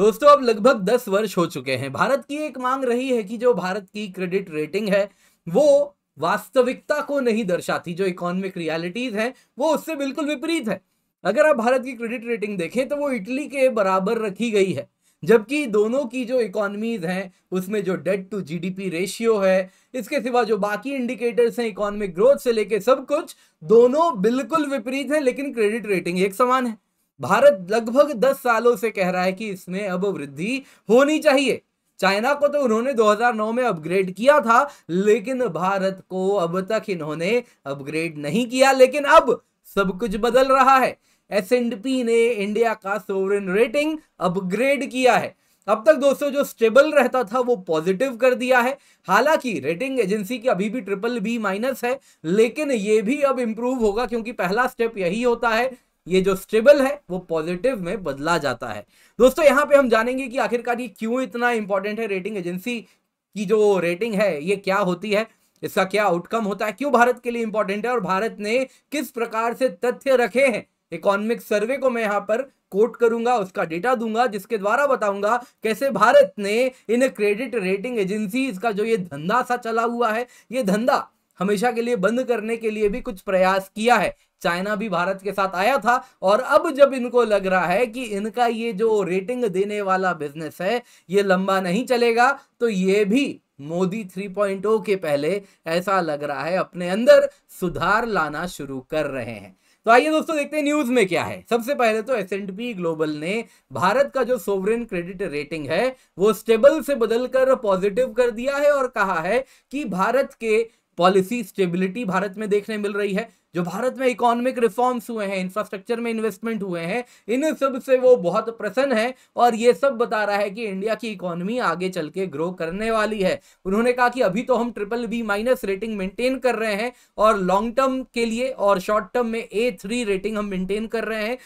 दोस्तों अब लगभग दस वर्ष हो चुके हैं भारत की एक मांग रही है कि जो भारत की क्रेडिट रेटिंग है वो वास्तविकता को नहीं दर्शाती जो इकोनॉमिक रियलिटीज हैं वो उससे बिल्कुल विपरीत है अगर आप भारत की क्रेडिट रेटिंग देखें तो वो इटली के बराबर रखी गई है जबकि दोनों की जो इकोनॉमीज हैं उसमें जो डेट टू जीडीपी रेशियो है इसके सिवा जो बाकी इंडिकेटर्स हैं इकोनॉमिक ग्रोथ से लेके सब कुछ दोनों बिल्कुल विपरीत हैं लेकिन क्रेडिट रेटिंग एक समान है भारत लगभग दस सालों से कह रहा है कि इसमें अब वृद्धि होनी चाहिए चाइना को तो उन्होंने 2009 में अपग्रेड किया था लेकिन भारत को अब तक इन्होंने अपग्रेड नहीं किया लेकिन अब सब कुछ बदल रहा है एस ने इंडिया का सोवरेन रेटिंग अपग्रेड किया है अब तक दोस्तों जो स्टेबल रहता था वो पॉजिटिव कर दिया है हालांकि रेटिंग एजेंसी की अभी भी ट्रिपल बी माइनस है लेकिन ये भी अब इम्प्रूव होगा क्योंकि पहला स्टेप यही होता है ये जो स्टेबल है वो पॉजिटिव में बदला जाता है दोस्तों यहां पे हम जानेंगे कि आखिरकार ये क्यों इतना इंपॉर्टेंट है रेटिंग एजेंसी की जो रेटिंग है ये क्या होती है इसका क्या आउटकम होता है क्यों भारत के लिए इंपॉर्टेंट है और भारत ने किस प्रकार से तथ्य रखे हैं इकोनॉमिक सर्वे को मैं यहां पर कोट करूंगा उसका डेटा दूंगा जिसके द्वारा बताऊंगा कैसे भारत ने इन क्रेडिट रेटिंग एजेंसी का जो ये धंधा सा चला हुआ है ये धंधा हमेशा के लिए बंद करने के लिए भी कुछ प्रयास किया है चाइना भी भारत के साथ आया था और अब जब इनको लग रहा है कि इनका ये जो रेटिंग देने वाला बिजनेस है ये लंबा नहीं चलेगा तो ये भी मोदी 3.0 के पहले ऐसा लग रहा है अपने अंदर सुधार लाना शुरू कर रहे हैं तो आइए दोस्तों देखते हैं न्यूज में क्या है सबसे पहले तो एस ग्लोबल ने भारत का जो सोवरेन क्रेडिट रेटिंग है वो स्टेबल से बदलकर पॉजिटिव कर दिया है और कहा है कि भारत के पॉलिसी स्टेबिलिटी भारत में देखने मिल रही है जो भारत में इकोनॉमिक रिफॉर्म्स हुए हैं इंफ्रास्ट्रक्चर में इन्वेस्टमेंट हुए हैं इन सब से वो बहुत प्रसन्न है और ये सब बता रहा है कि इंडिया की इकोनॉमी आगे चल के ग्रो करने वाली है उन्होंने कहा कि अभी तो हम triple B minus rating maintain कर रहे हैं और लॉन्ग टर्म के लिए और शॉर्ट टर्म में ए थ्री रेटिंग हम मेंटेन कर रहे हैं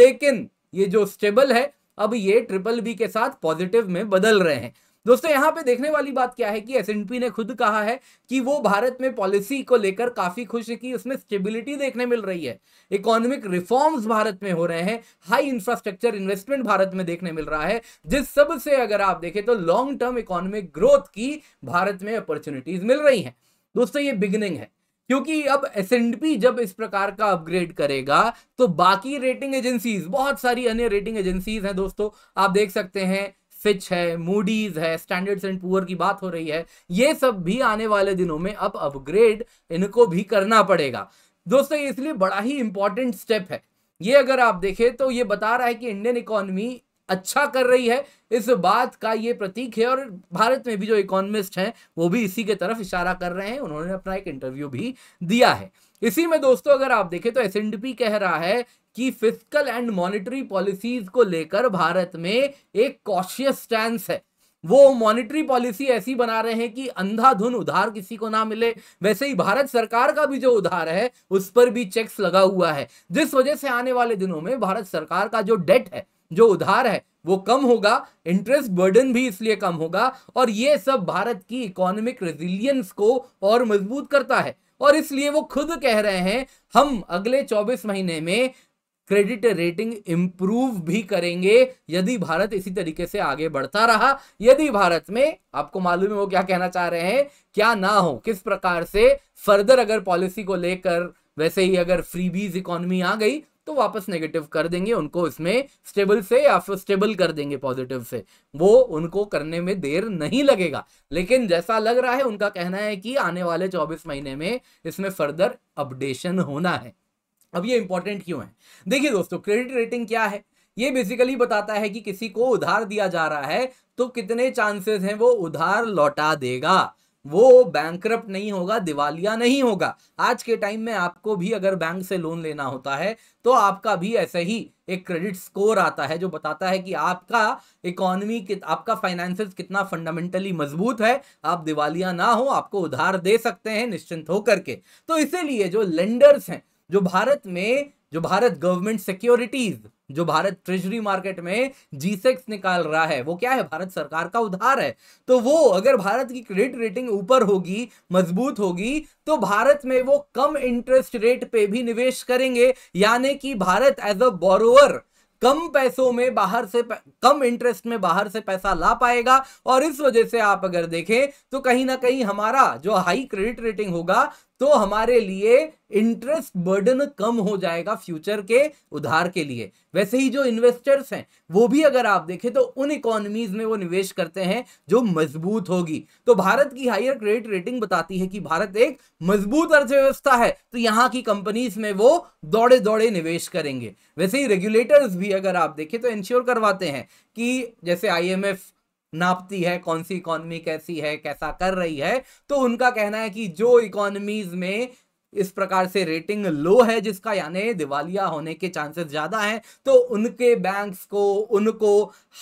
लेकिन ये जो स्टेबल है अब ये ट्रिपल बी के साथ पॉजिटिव में बदल रहे हैं दोस्तों यहाँ पे देखने वाली बात क्या है कि एस ने खुद कहा है कि वो भारत में पॉलिसी को लेकर काफी खुश है कि उसमें स्टेबिलिटी देखने मिल रही है इकोनॉमिक रिफॉर्म्स भारत में हो रहे हैं हाई इंफ्रास्ट्रक्चर इन्वेस्टमेंट भारत में देखने मिल रहा है जिस सब से अगर आप देखें तो लॉन्ग टर्म इकोनॉमिक ग्रोथ की भारत में अपॉर्चुनिटीज मिल रही है दोस्तों ये बिगिनिंग है क्योंकि अब एस जब इस प्रकार का अपग्रेड करेगा तो बाकी रेटिंग एजेंसीज बहुत सारी अन्य रेटिंग एजेंसीज हैं दोस्तों आप देख सकते हैं फिच है मूडीज है स्टैंडर्ड्स एंड पुअर की बात हो रही है ये सब भी आने वाले दिनों में अब अपग्रेड इनको भी करना पड़ेगा दोस्तों ये इसलिए बड़ा ही इंपॉर्टेंट स्टेप है ये अगर आप देखें तो ये बता रहा है कि इंडियन इकोनॉमी अच्छा कर रही है इस बात का ये प्रतीक है और भारत में भी जो इकोनॉमिस्ट हैं वो भी इसी के तरफ इशारा कर रहे हैं उन्होंने अपना एक इंटरव्यू भी दिया है इसी में दोस्तों अगर आप देखें तो एस कह रहा है कि फिजिकल एंड मॉनिटरी पॉलिसीज को लेकर भारत में एक कॉशियस स्टैंड है वो मॉनिटरी पॉलिसी ऐसी बना रहे हैं कि अंधाधुन उधार किसी को ना मिले वैसे ही भारत सरकार का भी जो उधार है उस पर भी चेक्स लगा हुआ है जिस वजह से आने वाले दिनों में भारत सरकार का जो डेट है जो उधार है वो कम होगा इंटरेस्ट बर्डन भी इसलिए कम होगा और ये सब भारत की इकोनॉमिक रेजिलियंस को और मजबूत करता है और इसलिए वो खुद कह रहे हैं हम अगले 24 महीने में क्रेडिट रेटिंग इंप्रूव भी करेंगे यदि भारत इसी तरीके से आगे बढ़ता रहा यदि भारत में आपको मालूम है वो क्या कहना चाह रहे हैं क्या ना हो किस प्रकार से फर्दर अगर पॉलिसी को लेकर वैसे ही अगर फ्रीबीज इकोनॉमी आ गई तो वापस नेगेटिव कर देंगे उनको इसमें स्टेबल से या फिर स्टेबल कर देंगे पॉजिटिव से वो उनको करने में देर नहीं लगेगा लेकिन जैसा लग रहा है उनका कहना है कि आने वाले चौबीस महीने में इसमें फर्दर अपडेशन होना है अब ये इंपॉर्टेंट क्यों है देखिए दोस्तों क्रेडिट रेटिंग क्या है ये बेसिकली बताता है कि किसी को उधार दिया जा रहा है तो कितने चांसेस हैं वो उधार लौटा देगा वो बैंक नहीं होगा दिवालिया नहीं होगा आज के टाइम में आपको भी अगर बैंक से लोन लेना होता है तो आपका भी ऐसे ही एक क्रेडिट स्कोर आता है जो बताता है कि आपका इकोनॉमी आपका फाइनेंसिस कितना फंडामेंटली मजबूत है आप दिवालिया ना हो आपको उधार दे सकते हैं निश्चिंत होकर के तो इसीलिए जो लेंडर्स हैं जो भारत में जो भारत गवर्नमेंट सिक्योरिटीज जो भारत ट्रेजरी मार्केट में जीसेक्स निकाल रहा है वो क्या है भारत सरकार का उधार है तो वो अगर भारत की क्रेडिट रेटिंग ऊपर होगी मजबूत होगी तो भारत में वो कम इंटरेस्ट रेट पे भी निवेश करेंगे यानी कि भारत एज अ बोरोवर कम पैसों में बाहर से कम इंटरेस्ट में बाहर से पैसा ला पाएगा और इस वजह से आप अगर देखें तो कहीं ना कहीं हमारा जो हाई क्रेडिट रेटिंग होगा तो हमारे लिए इंटरेस्ट बर्डन कम हो जाएगा फ्यूचर के उधार के लिए वैसे ही जो इन्वेस्टर्स हैं वो भी अगर आप देखें तो उन इकोनॉमीज में वो निवेश करते हैं जो मजबूत होगी तो भारत की हायर क्रेडिट रेटिंग बताती है कि भारत एक मजबूत अर्थव्यवस्था है तो यहाँ की कंपनीज में वो दौड़े दौड़े निवेश करेंगे वैसे ही रेगुलेटर्स भी अगर आप देखें तो इंश्योर करवाते हैं कि जैसे आई नापती है कौन सी इकोनॉमी कैसी है कैसा कर रही है तो उनका कहना है कि जो इकोनॉमीज में इस प्रकार से रेटिंग लो है जिसका यानी दिवालिया होने के चांसेस ज़्यादा हैं तो उनके बैंक्स को उनको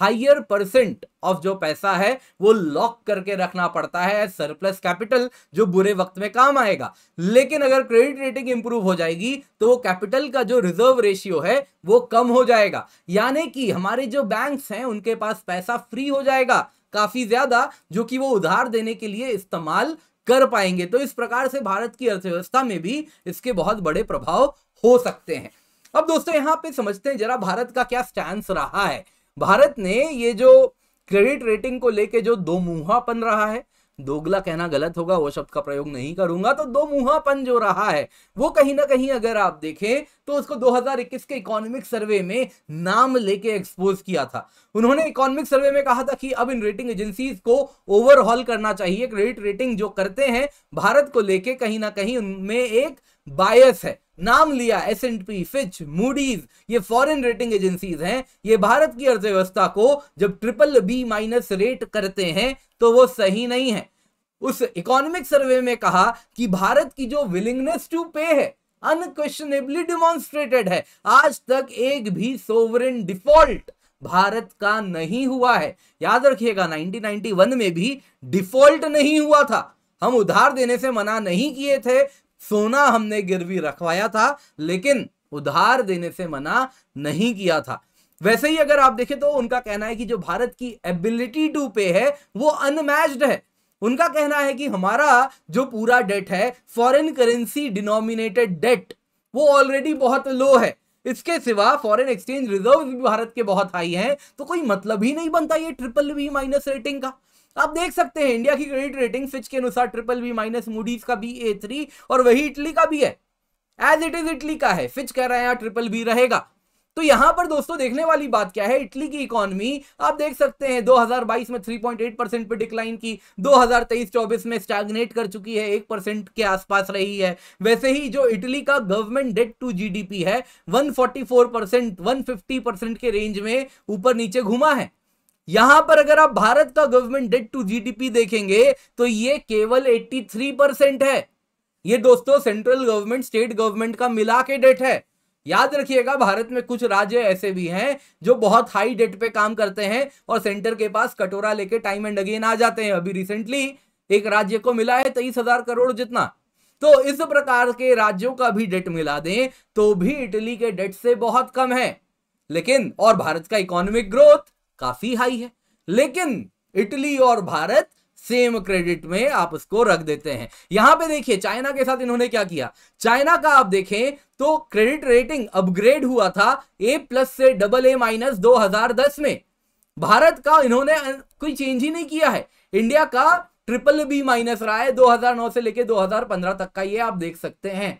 हायर परसेंट ऑफ जो पैसा है वो लॉक करके रखना पड़ता है सरप्लस कैपिटल जो बुरे वक्त में काम आएगा लेकिन अगर क्रेडिट रेटिंग इंप्रूव हो जाएगी तो वो कैपिटल का जो रिजर्व रेशियो है वो कम हो जाएगा यानी कि हमारे जो बैंक्स हैं उनके पास पैसा फ्री हो जाएगा काफी ज्यादा जो कि वो उधार देने के लिए इस्तेमाल कर पाएंगे तो इस प्रकार से भारत की अर्थव्यवस्था में भी इसके बहुत बड़े प्रभाव हो सकते हैं अब दोस्तों यहाँ पे समझते हैं जरा भारत का क्या स्टैंड रहा है भारत ने ये जो क्रेडिट रेटिंग को लेके जो दो मुहापन रहा है दोगला कहना गलत होगा वो शब्द का प्रयोग नहीं करूंगा तो दो मुहापन जो रहा है वो कहीं ना कहीं अगर आप देखें तो उसको 2021 के इकोनॉमिक सर्वे में नाम लेके एक्सपोज किया था उन्होंने इकोनॉमिक सर्वे में कहा था कि अब इन रेटिंग एजेंसीज को ओवरहॉल करना चाहिए क्रेडिट रेटिंग जो करते हैं भारत को लेके कहीं ना कहीं उनमें एक बायस है नाम लिया S and P Fitch Moody's ये फॉरेन रेटिंग एजेंसीज हैं ये भारत की अर्थव्यवस्था को जब ट्रिपल बी माइनस रेट करते हैं तो वो सही नहीं है उस इकोनॉमिक सर्वे में कहा कि भारत की जो विलिंगनेस टू पे है अनक्वेश्चनेबली डिमॉन्स्ट्रेटेड है आज तक एक भी सोवरेन डिफॉल्ट भारत का नहीं हुआ है याद रखिएगा 1991 में भी डिफॉल्ट नहीं हुआ था हम उधार देने से मना नहीं किए थे सोना हमने गिरवी रखवाया था लेकिन उधार देने से मना नहीं किया था वैसे ही अगर आप देखें तो उनका कहना है कि जो भारत की एबिलिटी टू पे है वो अनमैच्ड है उनका कहना है कि हमारा जो पूरा डेट है फॉरेन करेंसी डिनोमिनेटेड डेट वो ऑलरेडी बहुत लो है इसके सिवा फॉरेन एक्सचेंज रिजर्व भी भारत के बहुत हाई हैं तो कोई मतलब ही नहीं बनता ये ट्रिपल बी माइनस रेटिंग का आप देख सकते हैं इंडिया की क्रेडिट रेटिंग फिच के अनुसार ट्रिपल बी माइनस मूडीज का बी ए थ्री और वही इटली का भी है एज इट इज इटली का है फिच कह रहा है यहाँ ट्रिपल बी रहेगा तो यहां पर दोस्तों देखने वाली बात क्या है इटली की इकोनॉमी आप देख सकते हैं 2022 में 3.8 परसेंट पर डिक्लाइन की 2023-24 में स्टैग्नेट कर चुकी है एक परसेंट के आसपास रही है वैसे ही जो इटली का गवर्नमेंट डेट टू जीडीपी है 144 परसेंट 150 परसेंट के रेंज में ऊपर नीचे घुमा है यहां पर अगर आप भारत का गवर्नमेंट डेट टू जीडीपी देखेंगे तो ये केवल 83 परसेंट है ये दोस्तों सेंट्रल गवर्नमेंट स्टेट गवर्नमेंट का मिला के डेट है याद रखिएगा भारत में कुछ राज्य ऐसे भी हैं जो बहुत हाई डेट पे काम करते हैं और सेंटर के पास कटोरा लेके टाइम एंड अगेन आ जाते हैं अभी रिसेंटली एक राज्य को मिला है तेईस हजार करोड़ जितना तो इस प्रकार के राज्यों का भी डेट मिला दें तो भी इटली के डेट से बहुत कम है लेकिन और भारत का इकोनॉमिक ग्रोथ काफी हाई है लेकिन इटली और भारत सेम क्रेडिट में आप उसको रख देते हैं यहां पे देखिए चाइना के साथ इन्होंने क्या किया चाइना का आप देखें तो क्रेडिट रेटिंग अपग्रेड हुआ था ए प्लस से डबल ए माइनस दो में भारत का इन्होंने कोई चेंज ही नहीं किया है इंडिया का ट्रिपल बी माइनस रहा है 2009 से लेके 2015 तक का ये आप देख सकते हैं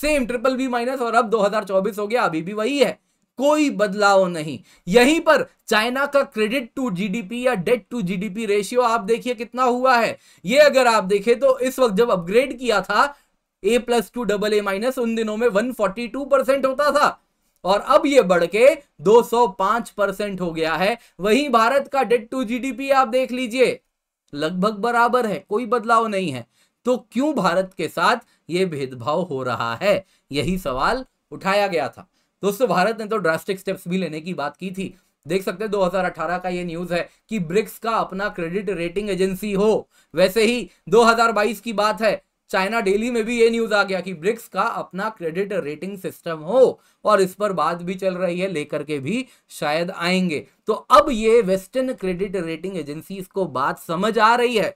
सेम ट्रिपल बी माइनस और अब 2024 हो गया अभी भी वही है कोई बदलाव नहीं यहीं पर चाइना का क्रेडिट टू जीडीपी या डेट टू जीडीपी रेशियो आप देखिए कितना हुआ है ये अगर आप देखें तो इस वक्त जब अपग्रेड किया था A plus to double A minus उन दिनों में वन फोर्टी टू परसेंट होता था और अब ये बढ़ के दो सौ पांच परसेंट हो गया है वहीं भारत का डेट टू जीडीपी आप देख लीजिए लगभग बराबर है कोई बदलाव नहीं है तो क्यों भारत के साथ ये भेदभाव हो रहा है यही सवाल उठाया गया था दोस्तों भारत ने तो ड्रास्टिक स्टेप्स भी लेने की बात की थी देख सकते हैं 2018 का ये न्यूज है कि ब्रिक्स का अपना क्रेडिट रेटिंग एजेंसी हो वैसे ही 2022 की बात है चाइना डेली में भी ये न्यूज आ गया कि ब्रिक्स का अपना क्रेडिट रेटिंग सिस्टम हो और इस पर बात भी चल रही है लेकर के भी शायद आएंगे तो अब ये वेस्टर्न क्रेडिट रेटिंग एजेंसी इसको बात समझ आ रही है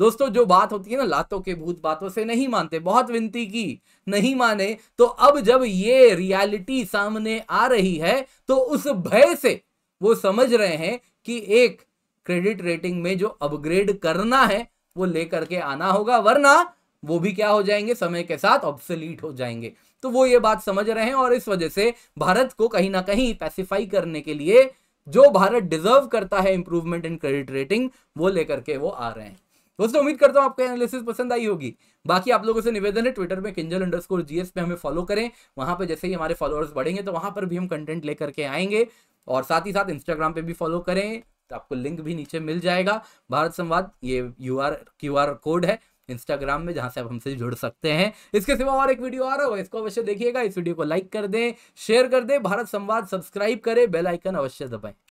दोस्तों जो बात होती है ना लातों के भूत बातों से नहीं मानते बहुत विनती की नहीं माने तो अब जब ये रियलिटी सामने आ रही है तो उस भय से वो समझ रहे हैं कि एक क्रेडिट रेटिंग में जो अपग्रेड करना है वो लेकर के आना होगा वरना वो भी क्या हो जाएंगे समय के साथ ऑब्सलीट हो जाएंगे तो वो ये बात समझ रहे हैं और इस वजह से भारत को कहीं ना कहीं पैसिफाई करने के लिए जो भारत डिजर्व करता है इंप्रूवमेंट इन क्रेडिट रेटिंग वो लेकर के वो आ रहे हैं दोस्तों उम्मीद करता हूँ आपको एनालिसिस पसंद आई होगी बाकी आप लोगों से निवेदन है ट्विटर में किंजल अंडरस्कोर जीएस पे हमें फॉलो करें वहां पर जैसे ही हमारे फॉलोअर्स बढ़ेंगे तो वहाँ पर भी हम कंटेंट लेकर के आएंगे और साथ ही साथ इंस्टाग्राम पे भी फॉलो करें तो आपको लिंक भी नीचे मिल जाएगा भारत संवाद ये you are Q R code है इंस्टाग्राम में जहाँ से आप हमसे जुड़ सकते हैं इसके सिवा और एक वीडियो आ रहा होगा इसको अवश्य देखिएगा इस वीडियो को लाइक कर दें शेयर कर दें भारत संवाद सब्सक्राइब करें बेल आइकन अवश्य दबाएं